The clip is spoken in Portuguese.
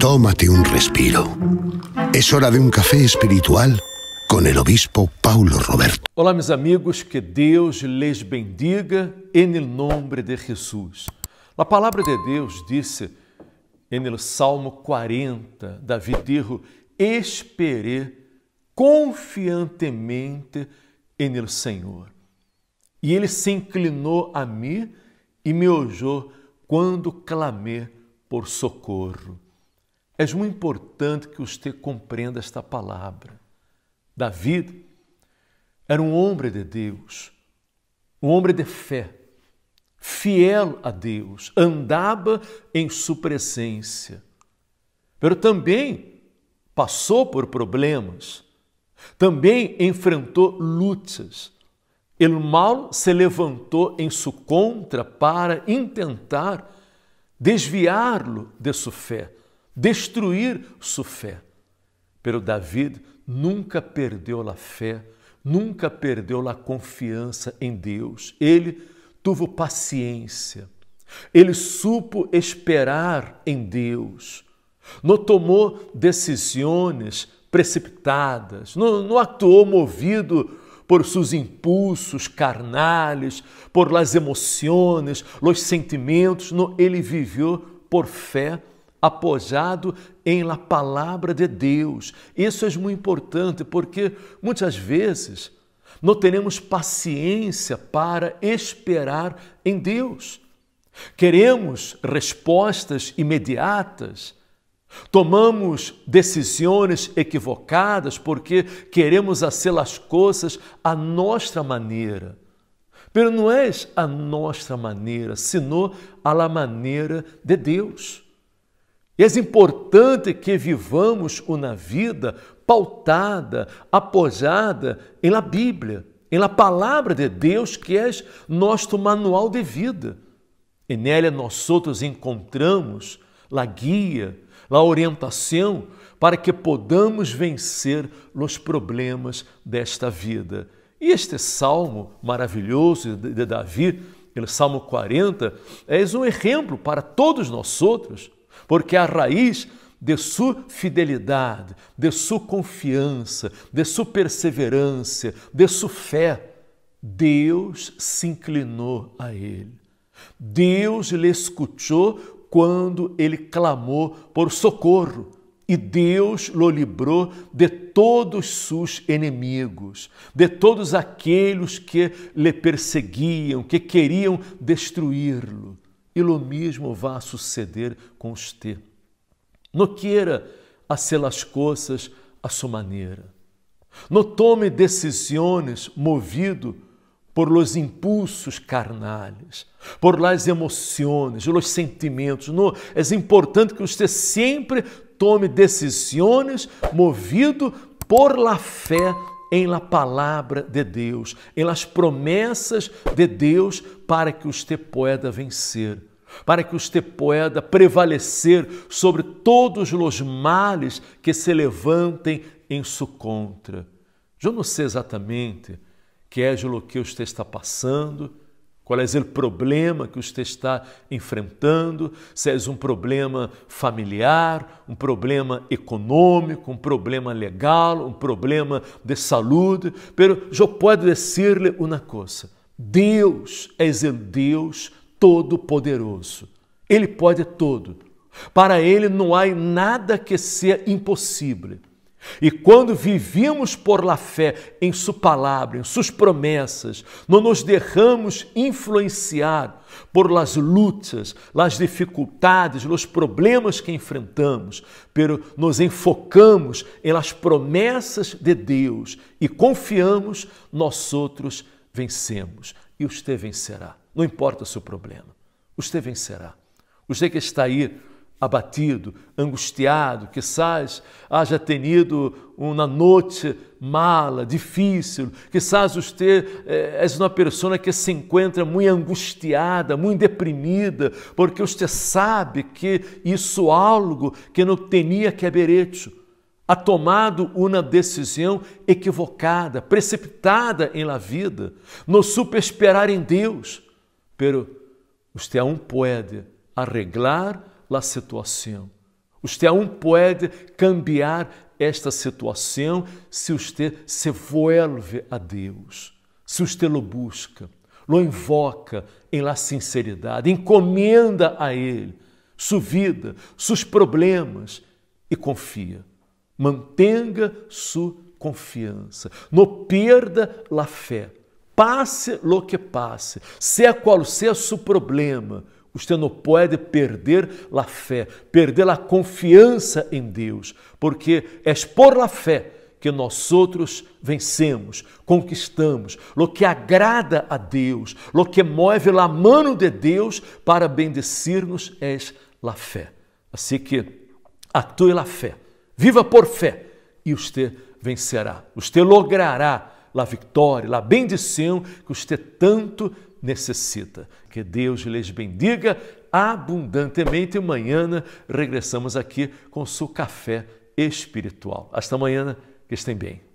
Tómate un respiro. Es hora de un café espiritual com o obispo Paulo Roberto. Olá, meus amigos, que Deus lhes bendiga em nome de Jesus. A palavra de Deus disse em Salmo 40, Davi dijo: Esperei confiantemente em Senhor. E ele se inclinou a mim e me ouviu quando clamei por socorro. É muito importante que você compreenda esta palavra. Davi era um homem de Deus, um homem de fé, fiel a Deus, andava em sua presença. Mas também passou por problemas, também enfrentou lutas. Ele mal se levantou em sua contra para intentar desviá-lo de sua fé destruir sua fé. Pero David nunca perdeu a fé, nunca perdeu a confiança em Deus. Ele tuvo paciência. Ele supo esperar em Deus. Não tomou decisões precipitadas, não, não atuou movido por seus impulsos carnais, por las emoções, los sentimentos. Não, ele viveu por fé apoiado em la palavra de Deus. Isso é muito importante porque muitas vezes não temos paciência para esperar em Deus. Queremos respostas imediatas. Tomamos decisões equivocadas porque queremos fazer as coisas à nossa maneira. Pero não é a nossa maneira, senão a la maneira de Deus. É importante que vivamos uma vida pautada, apoiada em la Bíblia, em la palavra de Deus, que é nosso manual de vida. E nela nós outros encontramos la guia, la orientação para que podamos vencer os problemas desta vida. E este salmo maravilhoso de Davi, o Salmo 40, é um exemplo para todos nós outros porque a raiz de sua fidelidade, de sua confiança, de sua perseverança, de sua fé, Deus se inclinou a ele. Deus lhe escutou quando ele clamou por socorro e Deus lo livrou de todos seus inimigos, de todos aqueles que lhe perseguiam, que queriam destruí-lo mesmo vá suceder com você. Não queira hacer as coisas à sua maneira. Não tome decisões movido por los impulsos carnais, por las emoções, los sentimentos. Não, é importante que você sempre tome decisões movido por la fé em la palavra de Deus, em las promessas de Deus, para que te pueda vencer, para que te pueda prevalecer sobre todos os males que se levantem em sua contra. Eu não sei exatamente que é o que usted está passando, qual é o problema que você está enfrentando? Se é um problema familiar, um problema econômico, um problema legal, um problema de saúde. Pero eu posso dizer-lhe uma coisa: Deus é o Deus Todo-Poderoso. Ele pode tudo. Para Ele não há nada que seja impossível. E quando vivimos por la fé em Sua palavra, em Suas promessas, não nos derramos influenciar por las lutas, las dificuldades, los problemas que enfrentamos, pero nos enfocamos em las promessas de Deus e confiamos, nós outros vencemos. E você vencerá. Não importa o seu problema, você vencerá. Você que está aí abatido, angustiado, quizás haja tenido uma noite mala, difícil, quizás você é uma pessoa que se encontra muito angustiada, muito deprimida, porque você sabe que isso é algo que não tinha que haver hecho, ha tomado uma decisão equivocada, precipitada em la vida, não supe esperar em Deus, pero você aún é pode arreglar la situação. Você um pode cambiar esta situação se você se vuelve a Deus, se você lo busca, lo invoca em la sinceridade, encomenda a Ele sua vida, seus problemas e confia. Mantenha sua confiança. Não perda la fé. Passe lo que passe, seja qual seja o seu problema, você não pode perder a fé, perder a confiança em Deus, porque é por la fé que nós outros vencemos, conquistamos, lo que agrada a Deus, lo que move a mão de Deus para bendecir nos é la fé. Assim que atue la fé, viva por fé e você vencerá, você logrará a vitória, a bendição que você tanto necessita. Que Deus lhes bendiga abundantemente. E amanhã regressamos aqui com o seu café espiritual. Hasta amanhã, que estem bem.